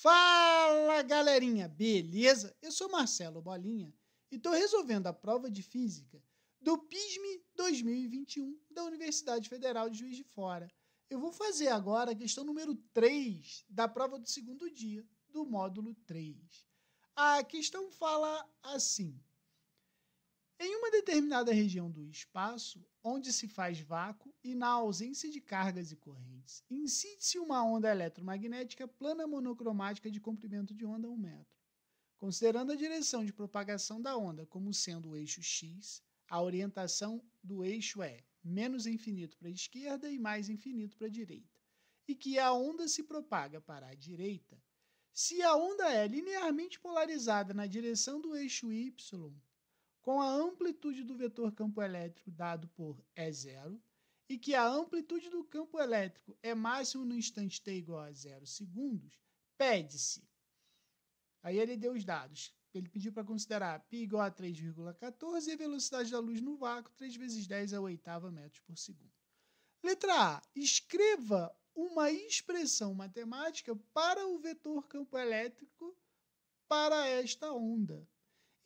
Fala galerinha, beleza? Eu sou Marcelo Bolinha e estou resolvendo a prova de física do PISM 2021 da Universidade Federal de Juiz de Fora. Eu vou fazer agora a questão número 3 da prova do segundo dia do módulo 3. A questão fala assim: em uma determinada região do espaço, onde se faz vácuo e na ausência de cargas e correntes, incide-se uma onda eletromagnética plana monocromática de comprimento de onda 1 metro. Considerando a direção de propagação da onda como sendo o eixo x, a orientação do eixo é menos infinito para a esquerda e mais infinito para a direita, e que a onda se propaga para a direita, se a onda é linearmente polarizada na direção do eixo y, com a amplitude do vetor campo elétrico dado por E0 e que a amplitude do campo elétrico é máximo no instante t igual a zero segundos, pede-se. Aí ele deu os dados. Ele pediu para considerar π igual a 3,14 e a velocidade da luz no vácuo, 3 vezes 10 ao oitava metros por segundo. Letra A. Escreva uma expressão matemática para o vetor campo elétrico para esta onda.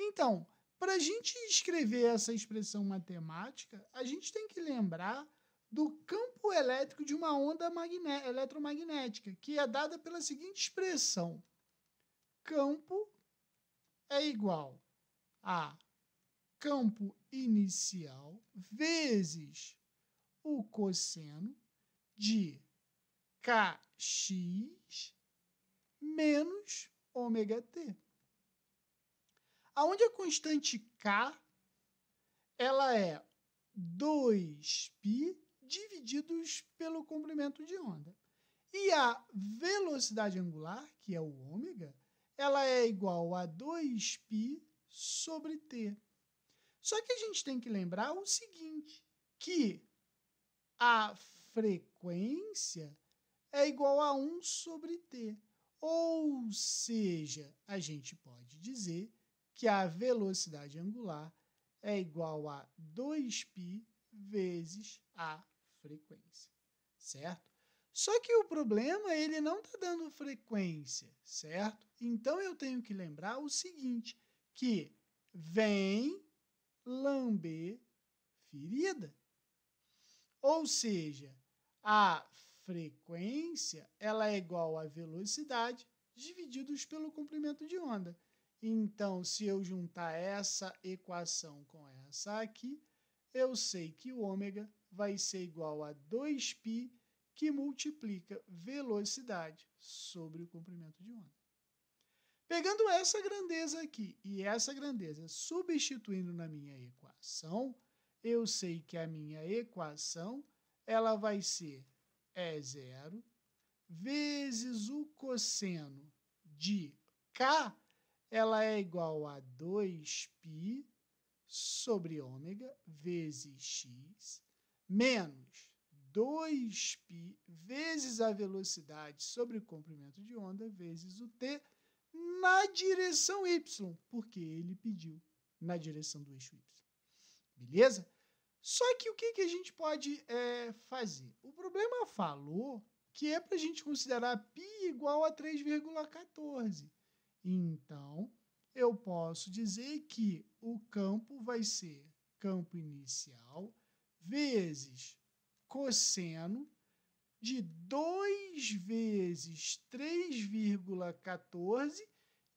Então, para a gente escrever essa expressão matemática, a gente tem que lembrar do campo elétrico de uma onda eletromagnética, que é dada pela seguinte expressão: campo é igual a campo inicial vezes o cosseno de kx menos ômega t. Aonde a constante K ela é 2π divididos pelo comprimento de onda. E a velocidade angular, que é o ômega, ela é igual a 2π sobre t. Só que a gente tem que lembrar o seguinte, que a frequência é igual a 1 sobre t. Ou seja, a gente pode dizer que a velocidade angular é igual a 2π vezes a frequência, certo? Só que o problema ele não está dando frequência, certo? Então eu tenho que lembrar o seguinte, que vem lamber ferida. Ou seja, a frequência ela é igual à velocidade divididos pelo comprimento de onda. Então, se eu juntar essa equação com essa aqui, eu sei que ômega vai ser igual a 2π que multiplica velocidade sobre o comprimento de onda. Pegando essa grandeza aqui e essa grandeza substituindo na minha equação, eu sei que a minha equação ela vai ser E0 vezes o cosseno de K ela é igual a 2π sobre ômega vezes x menos 2π vezes a velocidade sobre o comprimento de onda vezes o t na direção y, porque ele pediu na direção do eixo y. Beleza? Só que o que, que a gente pode é, fazer? O problema falou que é para a gente considerar π igual a 3,14. Então, eu posso dizer que o campo vai ser campo inicial vezes cosseno de 2 vezes 3,14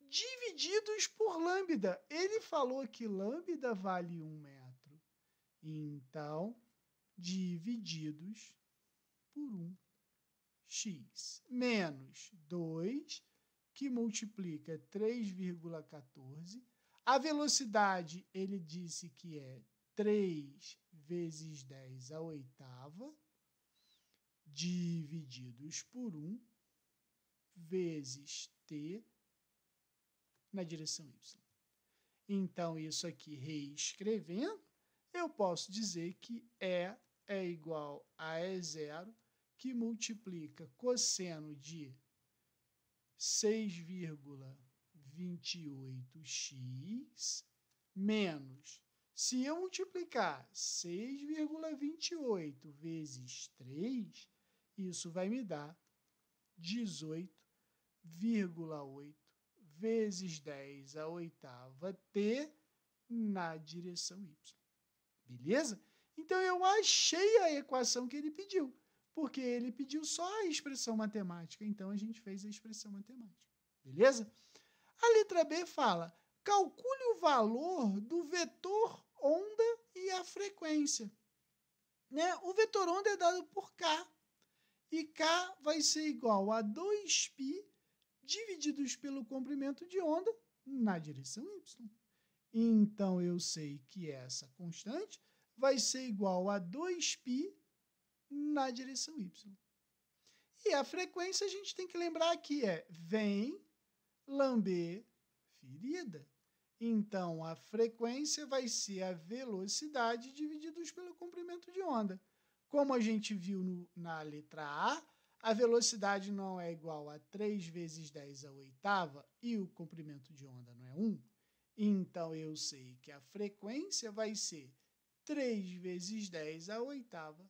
divididos por lambda. Ele falou que lambda vale 1 metro. Então, divididos por 1. x menos 2 que multiplica 3,14. A velocidade, ele disse que é 3 vezes 10 a oitava, divididos por 1, vezes t na direção y. Então, isso aqui reescrevendo, eu posso dizer que E é igual a E0, que multiplica cosseno de 6,28x menos. Se eu multiplicar 6,28 vezes 3, isso vai me dar 18,8 vezes 10 a oitava t na direção y. Beleza? Então eu achei a equação que ele pediu porque ele pediu só a expressão matemática, então a gente fez a expressão matemática. Beleza? A letra B fala: calcule o valor do vetor onda e a frequência. Né? O vetor onda é dado por k, e k vai ser igual a 2π divididos pelo comprimento de onda na direção y. Então eu sei que essa constante vai ser igual a 2π na direção Y. E a frequência a gente tem que lembrar que é vem lamber ferida. Então a frequência vai ser a velocidade divididos pelo comprimento de onda. Como a gente viu no, na letra A, a velocidade não é igual a 3 vezes 10 a oitava e o comprimento de onda não é 1. Então eu sei que a frequência vai ser 3 vezes 10 a oitava